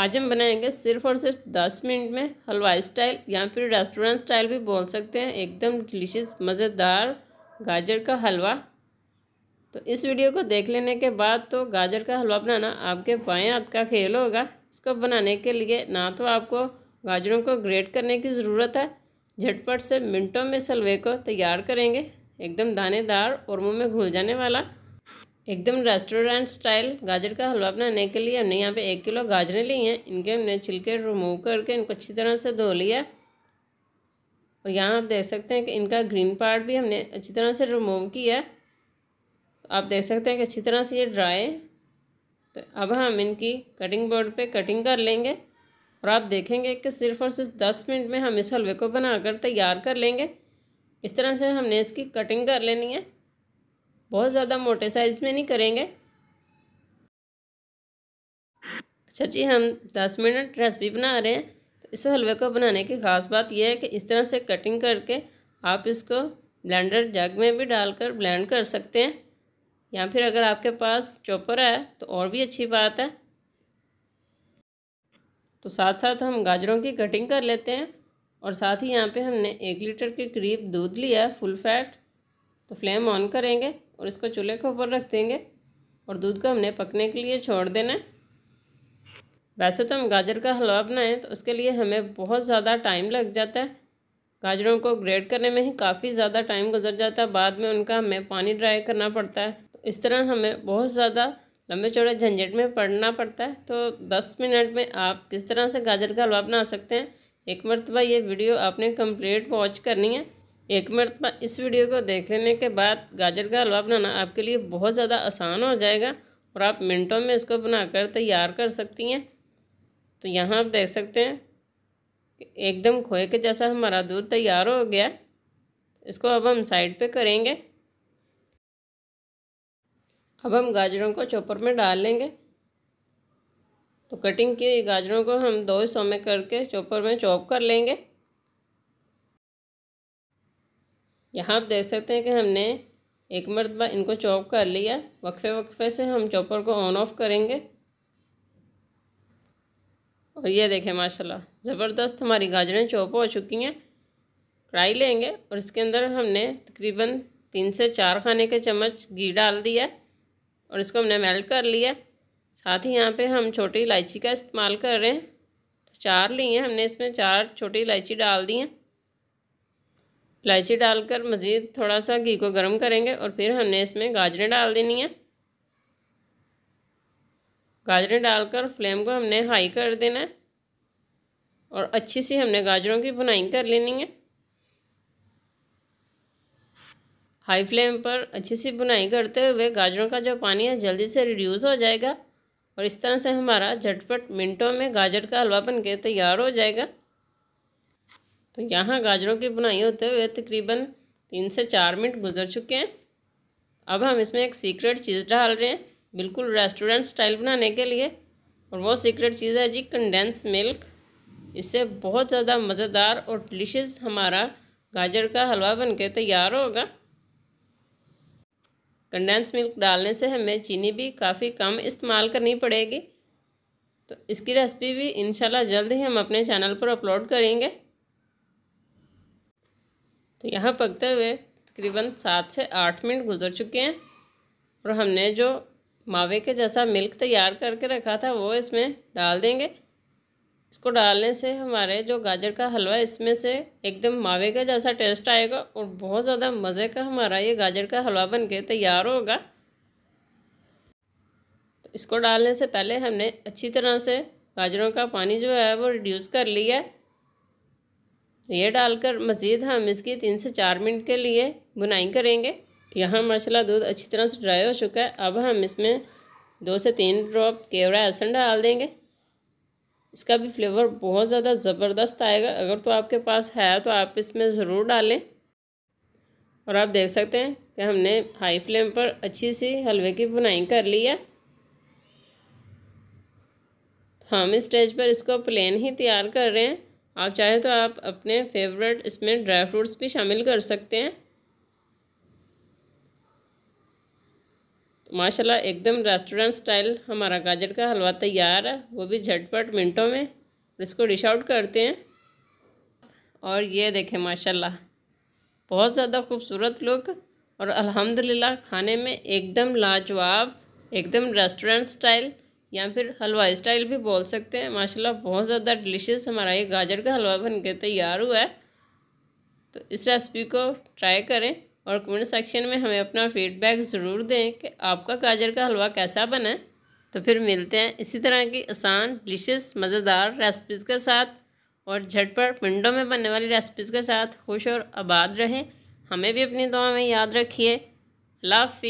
आज हम बनाएंगे सिर्फ और सिर्फ दस मिनट में हलवा स्टाइल या फिर रेस्टोरेंट स्टाइल भी बोल सकते हैं एकदम डिलीशियस मज़ेदार गाजर का हलवा तो इस वीडियो को देख लेने के बाद तो गाजर का हलवा बनाना आपके बाएँ हाथ का खेल होगा इसको बनाने के लिए ना तो आपको गाजरों को ग्रेट करने की ज़रूरत है झटपट से मिनटों में इस हलवे को तैयार करेंगे एकदम दानेदार और मुँह में घुल जाने वाला एकदम रेस्टोरेंट स्टाइल गाजर का हलवा बनाने के लिए हमने यहाँ पे एक किलो गाजरें ली हैं इनके हमने छिलके रिमूव करके इनको अच्छी तरह से धो लिया और यहाँ आप देख सकते हैं कि इनका ग्रीन पार्ट भी हमने अच्छी तरह से रिमूव किया तो आप देख सकते हैं कि अच्छी तरह से ये ड्राई है तो अब हम इनकी कटिंग बोर्ड पर कटिंग कर लेंगे और आप देखेंगे कि सिर्फ और सिर्फ दस मिनट में हम इस हलवे को बनाकर तैयार कर लेंगे इस तरह से हमने इसकी कटिंग कर लेनी है बहुत ज़्यादा मोटे साइज़ में नहीं करेंगे अच्छा जी हम 10 मिनट रेसिपी बना रहे हैं तो इस हलवे को बनाने की ख़ास बात यह है कि इस तरह से कटिंग करके आप इसको ब्लेंडर जग में भी डालकर ब्लेंड कर सकते हैं या फिर अगर आपके पास चॉपर है तो और भी अच्छी बात है तो साथ साथ हम गाजरों की कटिंग कर लेते हैं और साथ ही यहाँ पे हमने एक लीटर के करीब दूध लिया फुल फैट तो फ्लेम ऑन करेंगे और इसको चूल्हे के ऊपर रख देंगे और दूध को हमने पकने के लिए छोड़ देना है वैसे तो हम गाजर का हलवा बनाएं तो उसके लिए हमें बहुत ज़्यादा टाइम लग जाता है गाजरों को ग्रेड करने में ही काफ़ी ज़्यादा टाइम गुजर जाता है बाद में उनका हमें पानी ड्राई करना पड़ता है तो इस तरह हमें बहुत ज़्यादा लंबे चौड़े झंझट में पड़ना पड़ता है तो दस मिनट में आप किस तरह से गाजर का हलवा बना सकते हैं एक मरतबा ये वीडियो आपने कम्प्लीट वॉच करनी है एक मरतबा इस वीडियो को देख लेने के बाद गाजर का हलवा बनाना आपके लिए बहुत ज़्यादा आसान हो जाएगा और आप मिनटों में इसको बनाकर तैयार कर सकती हैं तो यहाँ आप देख सकते हैं एकदम खोए के जैसा हमारा दूध तैयार हो गया इसको अब हम साइड पे करेंगे अब हम गाजरों को चॉपर में डाल लेंगे तो कटिंग की गाजरों को हम दो हिस्सों में करके चॉपर में चॉप कर लेंगे यहाँ आप देख सकते हैं कि हमने एक मरतबा इनको चॉप कर लिया वक्फे वक्फे से हम चॉपर को ऑन ऑफ करेंगे और ये देखें माशाल्लाह ज़बरदस्त हमारी गाजरें चॉप हो चुकी हैं कढ़ाई लेंगे और इसके अंदर हमने तकरीबन तीन से चार खाने के चम्मच घी डाल दिया और इसको हमने मेल्ट कर लिया साथ ही यहाँ पे हम छोटी इलायची का इस्तेमाल कर रहे हैं तो चार ली हैं हमने इसमें चार छोटी इलायची डाल दी हैं इलायची डालकर मज़ीद थोड़ा सा घी को गर्म करेंगे और फिर हमने इसमें गाजरें डाल देनी है गाजरें डालकर फ्लेम को हमने हाई कर देना है और अच्छी सी हमने गाजरों की बुनाई कर लेनी है हाई फ्लेम पर अच्छी सी बुनाई करते हुए गाजरों का जो पानी है जल्दी से रिड्यूस हो जाएगा और इस तरह से हमारा झटपट मिनटों में गाजर का हलवा बन के तैयार हो जाएगा तो यहाँ गाजरों की बुनाई होते हुए तकरीबन तीन से चार मिनट गुजर चुके हैं अब हम इसमें एक सीक्रेट चीज़ डाल रहे हैं बिल्कुल रेस्टोरेंट स्टाइल बनाने के लिए और वो सीक्रेट चीज़ है जी कंडेंस मिल्क इससे बहुत ज़्यादा मज़ेदार और डिलीशियस हमारा गाजर का हलवा बनके तैयार होगा कंडेंस मिल्क डालने से हमें चीनी भी काफ़ी कम इस्तेमाल करनी पड़ेगी तो इसकी रेसिपी भी इनशाला जल्द ही हम अपने चैनल पर अपलोड करेंगे तो यहाँ पकते हुए तकरीबन सात से आठ मिनट गुजर चुके हैं और हमने जो मावे के जैसा मिल्क तैयार करके रखा था वो इसमें डाल देंगे इसको डालने से हमारे जो गाजर का हलवा इसमें से एकदम मावे का जैसा टेस्ट आएगा और बहुत ज़्यादा मज़े का हमारा ये गाजर का हलवा बन के तैयार होगा तो इसको डालने से पहले हमने अच्छी तरह से गाजरों का पानी जो है वो रिड्यूस कर लिया है तो ये डालकर मज़ीद हम इसकी तीन से चार मिनट के लिए बुनाई करेंगे यहाँ मसाला दूध अच्छी तरह से ड्राई हो चुका है अब हम इसमें दो से तीन ड्रॉप केवड़ा लहसुन डाल देंगे इसका भी फ्लेवर बहुत ज़्यादा ज़बरदस्त आएगा अगर तो आपके पास है तो आप इसमें ज़रूर डालें और आप देख सकते हैं कि हमने हाई फ्लेम पर अच्छी सी हलवे की बुनाई कर ली है तो हम इस स्टेज पर इसको प्लेन ही तैयार कर रहे हैं आप चाहे तो आप अपने फेवरेट इसमें ड्राई फ्रूट्स भी शामिल कर सकते हैं तो माशाल्लाह एकदम रेस्टोरेंट स्टाइल हमारा गाजर का हलवा तैयार है वो भी झटपट मिनटों में इसको डिश आउट करते हैं और ये देखें माशाल्लाह बहुत ज़्यादा खूबसूरत लुक और अल्हम्दुलिल्लाह खाने में एकदम लाजवाब एकदम रेस्टोरेंट स्टाइल या फिर हलवा स्टाइल भी बोल सकते हैं माशाल्लाह बहुत ज़्यादा डिलीशियस हमारा ये गाजर का हलवा बन के तैयार हुआ है तो इस रेसिपी को ट्राई करें और कमेंट सेक्शन में हमें अपना फीडबैक ज़रूर दें कि आपका गाजर का हलवा कैसा बना है तो फिर मिलते हैं इसी तरह की आसान डिलीशियस मज़ेदार रेसिपीज़ के साथ और झटपट मिनटों में बनने वाली रेसिपीज़ के साथ खुश और आबाद रहें हमें भी अपनी दुआ में याद रखिए अल्लाह